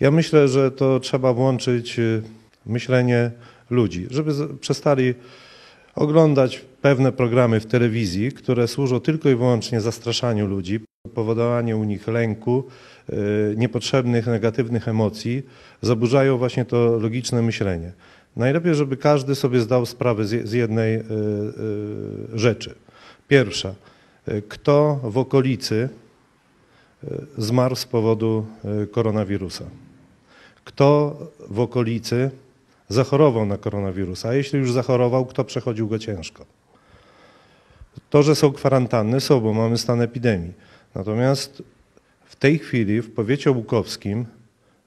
Ja myślę, że to trzeba włączyć y, myślenie ludzi, żeby przestali oglądać pewne programy w telewizji, które służą tylko i wyłącznie zastraszaniu ludzi, powodowaniu u nich lęku, y, niepotrzebnych negatywnych emocji, zaburzają właśnie to logiczne myślenie. Najlepiej, żeby każdy sobie zdał sprawę z jednej y, rzeczy. Pierwsza, kto w okolicy E, zmarł z powodu e, koronawirusa. Kto w okolicy zachorował na koronawirusa, a jeśli już zachorował, kto przechodził go ciężko. To, że są kwarantanny, są, bo mamy stan epidemii. Natomiast w tej chwili w powiecie łukowskim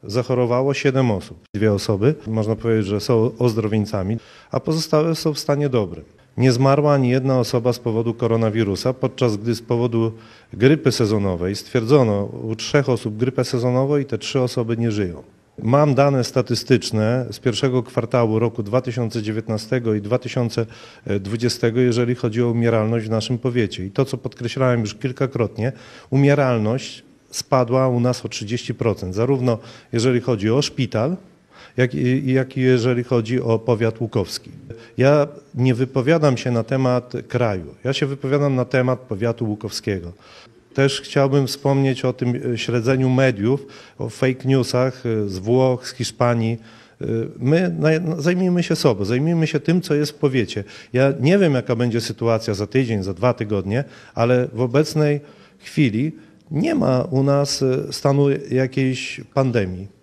zachorowało 7 osób. Dwie osoby, można powiedzieć, że są ozdrowieńcami, a pozostałe są w stanie dobrym nie zmarła ani jedna osoba z powodu koronawirusa, podczas gdy z powodu grypy sezonowej stwierdzono u trzech osób grypę sezonową i te trzy osoby nie żyją. Mam dane statystyczne z pierwszego kwartału roku 2019 i 2020, jeżeli chodzi o umieralność w naszym powiecie. I to, co podkreślałem już kilkakrotnie, umieralność spadła u nas o 30%, zarówno jeżeli chodzi o szpital, jak, jak jeżeli chodzi o powiat łukowski. Ja nie wypowiadam się na temat kraju, ja się wypowiadam na temat powiatu łukowskiego. Też chciałbym wspomnieć o tym śledzeniu mediów, o fake newsach z Włoch, z Hiszpanii. My zajmijmy się sobą, zajmijmy się tym, co jest w powiecie. Ja nie wiem, jaka będzie sytuacja za tydzień, za dwa tygodnie, ale w obecnej chwili nie ma u nas stanu jakiejś pandemii.